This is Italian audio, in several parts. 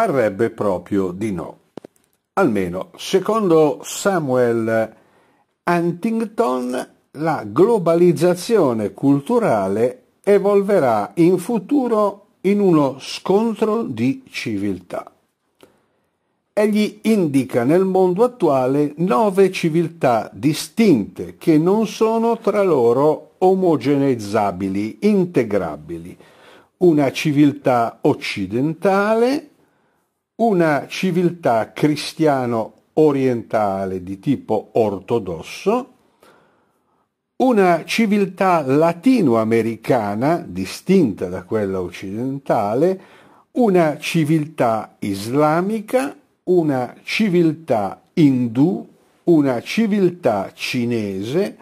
Parrebbe proprio di no. Almeno, secondo Samuel Huntington, la globalizzazione culturale evolverà in futuro in uno scontro di civiltà. Egli indica nel mondo attuale nove civiltà distinte che non sono tra loro omogeneizzabili, integrabili. Una civiltà occidentale, una civiltà cristiano orientale di tipo ortodosso, una civiltà latinoamericana distinta da quella occidentale, una civiltà islamica, una civiltà indù, una civiltà cinese,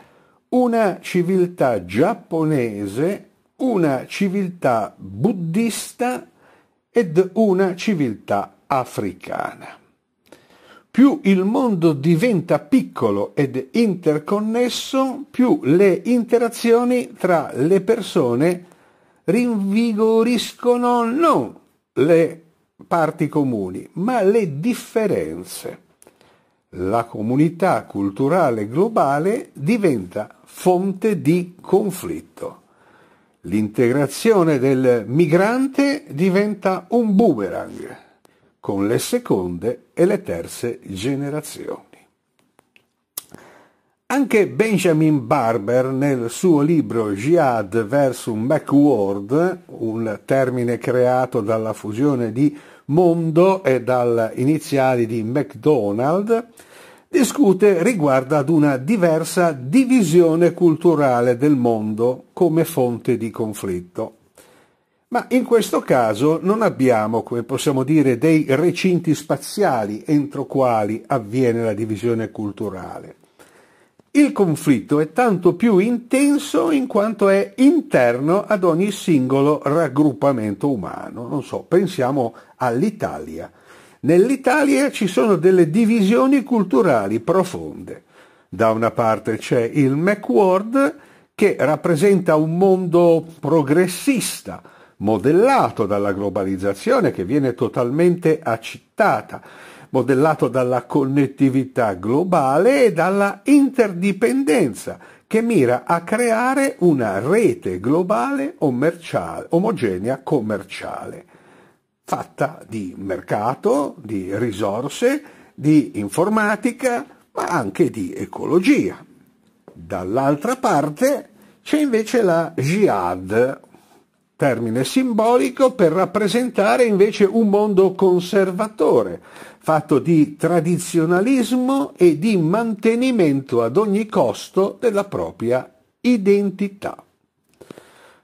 una civiltà giapponese, una civiltà buddista ed una civiltà africana. Più il mondo diventa piccolo ed interconnesso, più le interazioni tra le persone rinvigoriscono non le parti comuni, ma le differenze. La comunità culturale globale diventa fonte di conflitto. L'integrazione del migrante diventa un boomerang con le seconde e le terze generazioni. Anche Benjamin Barber nel suo libro Jihad vs. Macworld, un termine creato dalla fusione di mondo e dalle iniziali di McDonald, discute riguardo ad una diversa divisione culturale del mondo come fonte di conflitto. Ma in questo caso non abbiamo, come possiamo dire, dei recinti spaziali entro quali avviene la divisione culturale. Il conflitto è tanto più intenso in quanto è interno ad ogni singolo raggruppamento umano. Non so, pensiamo all'Italia. Nell'Italia ci sono delle divisioni culturali profonde. Da una parte c'è il MacWord che rappresenta un mondo progressista, modellato dalla globalizzazione che viene totalmente accettata, modellato dalla connettività globale e dalla interdipendenza che mira a creare una rete globale commerciale, omogenea commerciale, fatta di mercato, di risorse, di informatica, ma anche di ecologia. Dall'altra parte c'è invece la jihad termine simbolico per rappresentare invece un mondo conservatore, fatto di tradizionalismo e di mantenimento ad ogni costo della propria identità.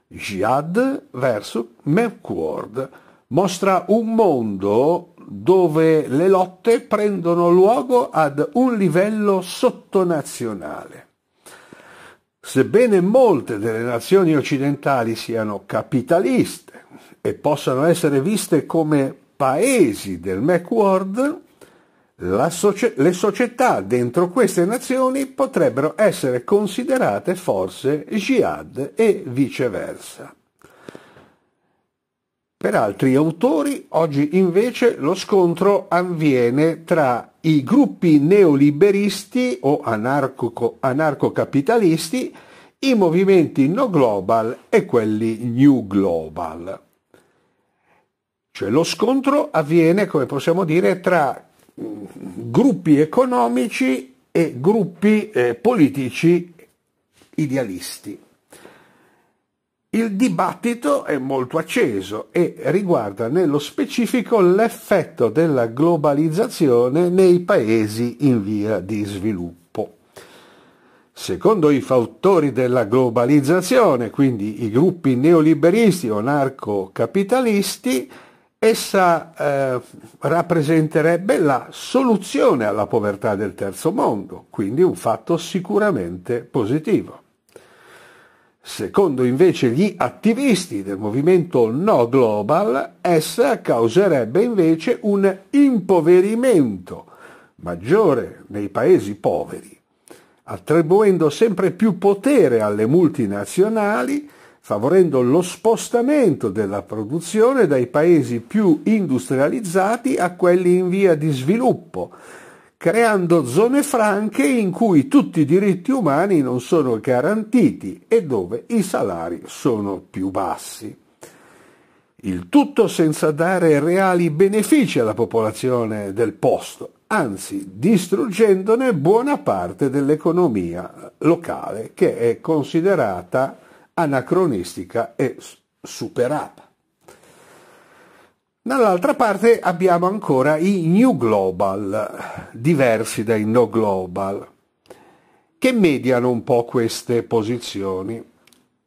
Jihad vs. Mepward mostra un mondo dove le lotte prendono luogo ad un livello sottonazionale. Sebbene molte delle nazioni occidentali siano capitaliste e possano essere viste come paesi del Macworld, socie- le società dentro queste nazioni potrebbero essere considerate forse jihad e viceversa. Per altri autori oggi invece lo scontro avviene tra i gruppi neoliberisti o anarcocapitalisti, i movimenti no global e quelli new global. Cioè lo scontro avviene, come possiamo dire, tra mm, gruppi economici e gruppi eh, politici idealisti. Il dibattito è molto acceso e riguarda nello specifico l'effetto della globalizzazione nei paesi in via di sviluppo. Secondo i fautori della globalizzazione, quindi i gruppi neoliberisti o narcocapitalisti, essa eh, rappresenterebbe la soluzione alla povertà del terzo mondo, quindi un fatto sicuramente positivo. Secondo invece gli attivisti del movimento No Global, essa causerebbe invece un impoverimento maggiore nei paesi poveri, attribuendo sempre più potere alle multinazionali, favorendo lo spostamento della produzione dai paesi più industrializzati a quelli in via di sviluppo, creando zone franche in cui tutti i diritti umani non sono garantiti e dove i salari sono più bassi. Il tutto senza dare reali benefici alla popolazione del posto, anzi distruggendone buona parte dell'economia locale che è considerata anacronistica e superata. Dall'altra parte abbiamo ancora i New Global, diversi dai No Global, che mediano un po' queste posizioni.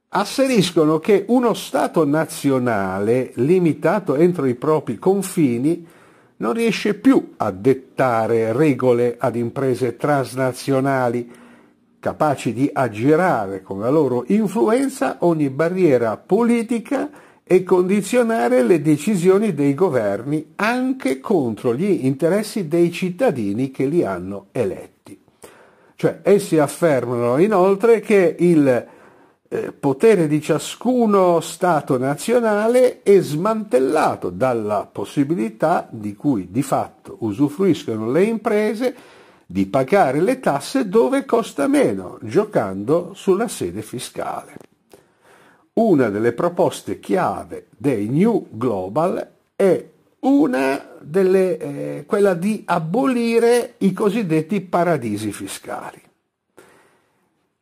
Asseriscono che uno Stato nazionale limitato entro i propri confini non riesce più a dettare regole ad imprese transnazionali capaci di aggirare con la loro influenza ogni barriera politica e condizionare le decisioni dei governi anche contro gli interessi dei cittadini che li hanno eletti. Cioè, essi affermano inoltre che il eh, potere di ciascuno Stato nazionale è smantellato dalla possibilità di cui di fatto usufruiscono le imprese di pagare le tasse dove costa meno, giocando sulla sede fiscale una delle proposte chiave dei New Global è una delle, eh, quella di abolire i cosiddetti paradisi fiscali.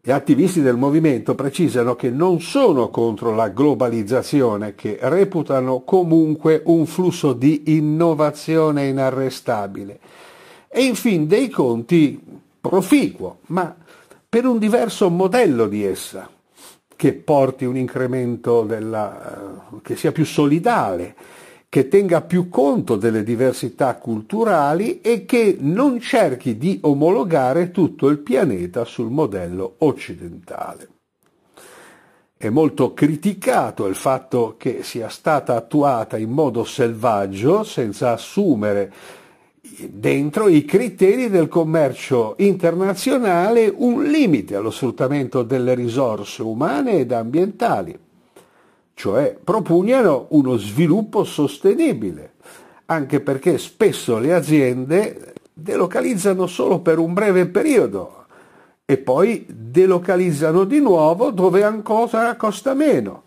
Gli attivisti del movimento precisano che non sono contro la globalizzazione, che reputano comunque un flusso di innovazione inarrestabile e in fin dei conti proficuo, ma per un diverso modello di essa, che porti un incremento della, eh, che sia più solidale, che tenga più conto delle diversità culturali e che non cerchi di omologare tutto il pianeta sul modello occidentale. È molto criticato il fatto che sia stata attuata in modo selvaggio, senza assumere dentro i criteri del commercio internazionale un limite allo sfruttamento delle risorse umane ed ambientali, cioè propugnano uno sviluppo sostenibile, anche perché spesso le aziende delocalizzano solo per un breve periodo e poi delocalizzano di nuovo dove ancora costa meno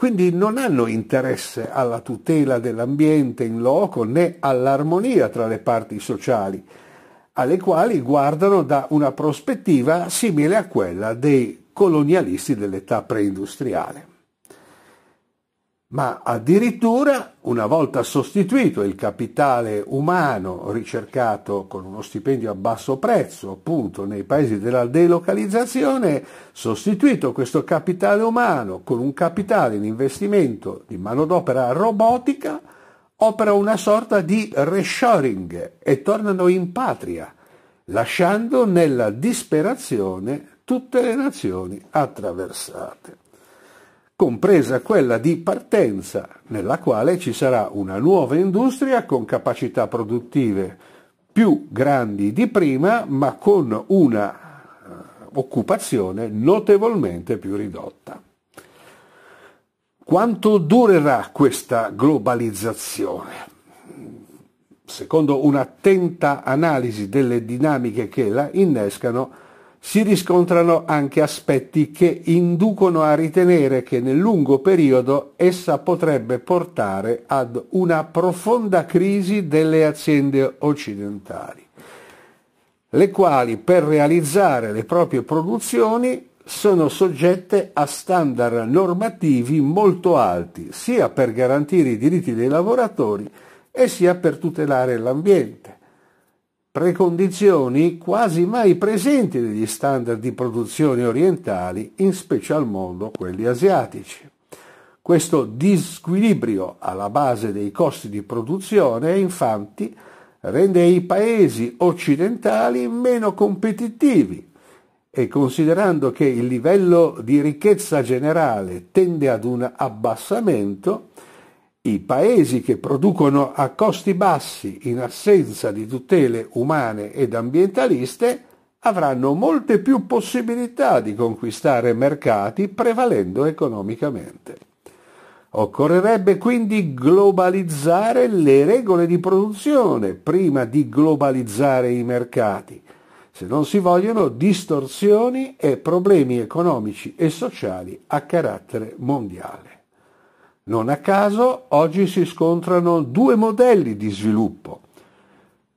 quindi non hanno interesse alla tutela dell'ambiente in loco né all'armonia tra le parti sociali, alle quali guardano da una prospettiva simile a quella dei colonialisti dell'età preindustriale ma addirittura una volta sostituito il capitale umano ricercato con uno stipendio a basso prezzo appunto nei paesi della delocalizzazione, sostituito questo capitale umano con un capitale in investimento di manodopera robotica, opera una sorta di reshoring e tornano in patria, lasciando nella disperazione tutte le nazioni attraversate compresa quella di partenza, nella quale ci sarà una nuova industria con capacità produttive più grandi di prima, ma con una eh, occupazione notevolmente più ridotta. Quanto durerà questa globalizzazione? Secondo un'attenta analisi delle dinamiche che la innescano, si riscontrano anche aspetti che inducono a ritenere che nel lungo periodo essa potrebbe portare ad una profonda crisi delle aziende occidentali, le quali per realizzare le proprie produzioni sono soggette a standard normativi molto alti, sia per garantire i diritti dei lavoratori e sia per tutelare l'ambiente precondizioni quasi mai presenti negli standard di produzione orientali, in special modo quelli asiatici. Questo disquilibrio alla base dei costi di produzione, infatti, rende i paesi occidentali meno competitivi e considerando che il livello di ricchezza generale tende ad un abbassamento, i paesi che producono a costi bassi in assenza di tutele umane ed ambientaliste avranno molte più possibilità di conquistare mercati prevalendo economicamente. Occorrerebbe quindi globalizzare le regole di produzione prima di globalizzare i mercati, se non si vogliono distorsioni e problemi economici e sociali a carattere mondiale. Non a caso oggi si scontrano due modelli di sviluppo,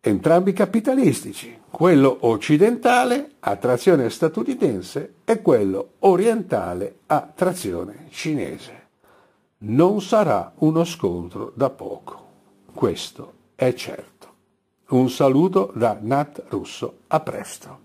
entrambi capitalistici, quello occidentale a trazione statunitense e quello orientale a trazione cinese. Non sarà uno scontro da poco, questo è certo. Un saluto da Nat Russo, a presto.